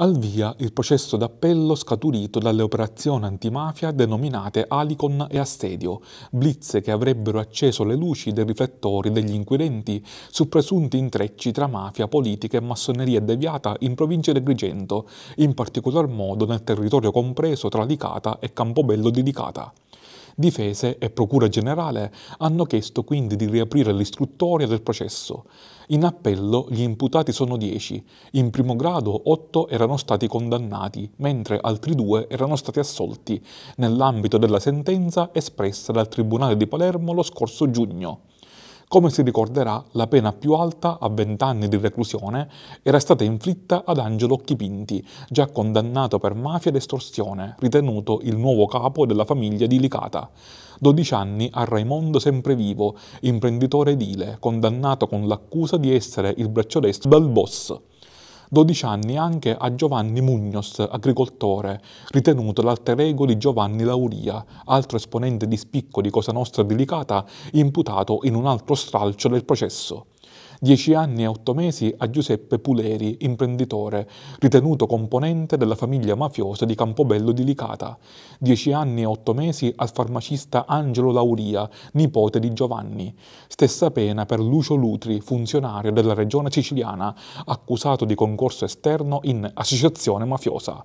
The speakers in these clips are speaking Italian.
al via il processo d'appello scaturito dalle operazioni antimafia denominate Alicon e Assedio, blitz che avrebbero acceso le luci dei riflettori degli inquirenti su presunti intrecci tra mafia, politica e massoneria deviata in provincia di Agrigento, in particolar modo nel territorio compreso tra Licata e Campobello di Licata. Difese e Procura Generale hanno chiesto quindi di riaprire l'istruttoria del processo. In appello gli imputati sono 10, in primo grado 8 erano stati condannati, mentre altri due erano stati assolti, nell'ambito della sentenza espressa dal Tribunale di Palermo lo scorso giugno. Come si ricorderà, la pena più alta a 20 anni di reclusione era stata inflitta ad Angelo Chipinti, già condannato per mafia ed estorsione, ritenuto il nuovo capo della famiglia di Licata. 12 anni a Raimondo Semprevivo, imprenditore edile, condannato con l'accusa di essere il braccio destro del boss. 12 anni anche a Giovanni Mugnos, agricoltore, ritenuto l'alter ego di Giovanni Lauria, altro esponente di spicco di Cosa Nostra Delicata, imputato in un altro stralcio del processo dieci anni e otto mesi a Giuseppe Puleri, imprenditore, ritenuto componente della famiglia mafiosa di Campobello di Licata, dieci anni e otto mesi al farmacista Angelo Lauria, nipote di Giovanni, stessa pena per Lucio Lutri, funzionario della regione siciliana, accusato di concorso esterno in associazione mafiosa.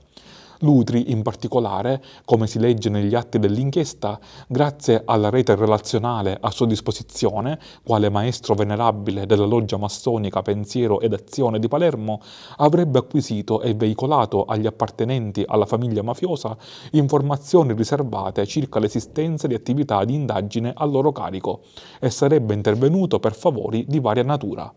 Lutri, in particolare, come si legge negli atti dell'inchiesta, grazie alla rete relazionale a sua disposizione, quale maestro venerabile della loggia massonica Pensiero ed Azione di Palermo, avrebbe acquisito e veicolato agli appartenenti alla famiglia mafiosa informazioni riservate circa l'esistenza di attività di indagine a loro carico e sarebbe intervenuto per favori di varia natura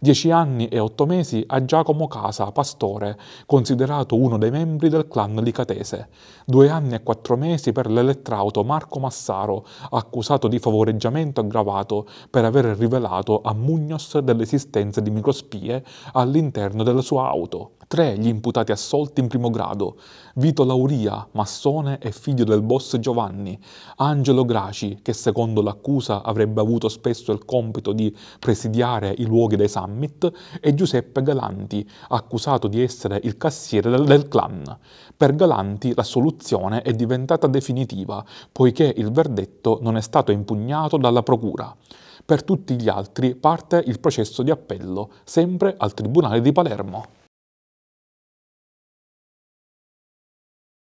dieci anni e otto mesi a Giacomo Casa Pastore, considerato uno dei membri del clan Licatese, due anni e quattro mesi per l'elettrauto Marco Massaro, accusato di favoreggiamento aggravato per aver rivelato a Mugnos dell'esistenza di microspie all'interno della sua auto. Tre gli imputati assolti in primo grado, Vito Lauria, massone e figlio del boss Giovanni, Angelo Graci, che secondo l'accusa avrebbe avuto spesso il compito di presidiare i luoghi dei santi, Summit e Giuseppe Galanti, accusato di essere il cassiere del, del clan. Per Galanti la soluzione è diventata definitiva, poiché il verdetto non è stato impugnato dalla procura. Per tutti gli altri parte il processo di appello, sempre al Tribunale di Palermo.